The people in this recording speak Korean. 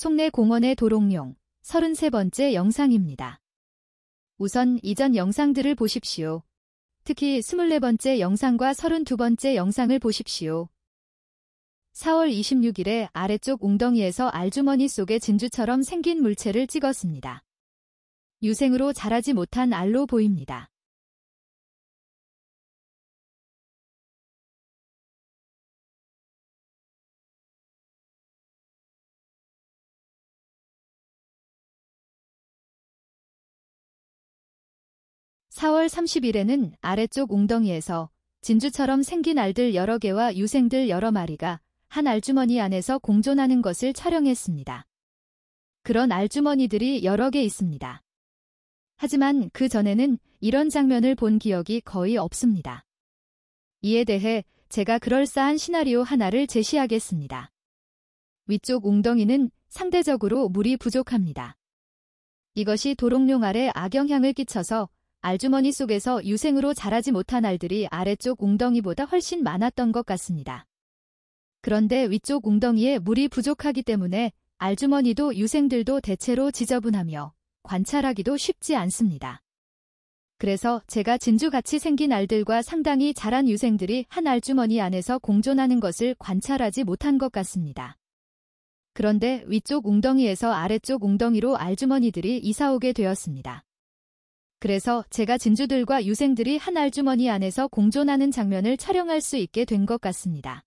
속내 공원의 도롱뇽 33번째 영상입니다. 우선 이전 영상들을 보십시오. 특히 24번째 영상과 32번째 영상을 보십시오. 4월 26일에 아래쪽 웅덩이에서 알주머니 속에 진주처럼 생긴 물체를 찍었습니다. 유생으로 자라지 못한 알로 보입니다. 4월 30일에는 아래쪽 웅덩이에서 진주처럼 생긴 알들 여러 개와 유생들 여러 마리가 한 알주머니 안에서 공존하는 것을 촬영했습니다. 그런 알주머니들이 여러 개 있습니다. 하지만 그 전에는 이런 장면을 본 기억이 거의 없습니다. 이에 대해 제가 그럴싸한 시나리오 하나를 제시하겠습니다. 위쪽 웅덩이는 상대적으로 물이 부족합니다. 이것이 도롱뇽 알에 악영향을 끼쳐서 알주머니 속에서 유생으로 자라지 못한 알들이 아래쪽 웅덩이보다 훨씬 많았던 것 같습니다. 그런데 위쪽 웅덩이에 물이 부족하기 때문에 알주머니도 유생들도 대체로 지저분하며 관찰하기도 쉽지 않습니다. 그래서 제가 진주같이 생긴 알들과 상당히 자란 유생들이 한 알주머니 안에서 공존하는 것을 관찰하지 못한 것 같습니다. 그런데 위쪽 웅덩이에서 아래쪽 웅덩이로 알주머니들이 이사오게 되었습니다. 그래서 제가 진주들과 유생들이 한 알주머니 안에서 공존하는 장면을 촬영할 수 있게 된 것 같습니다.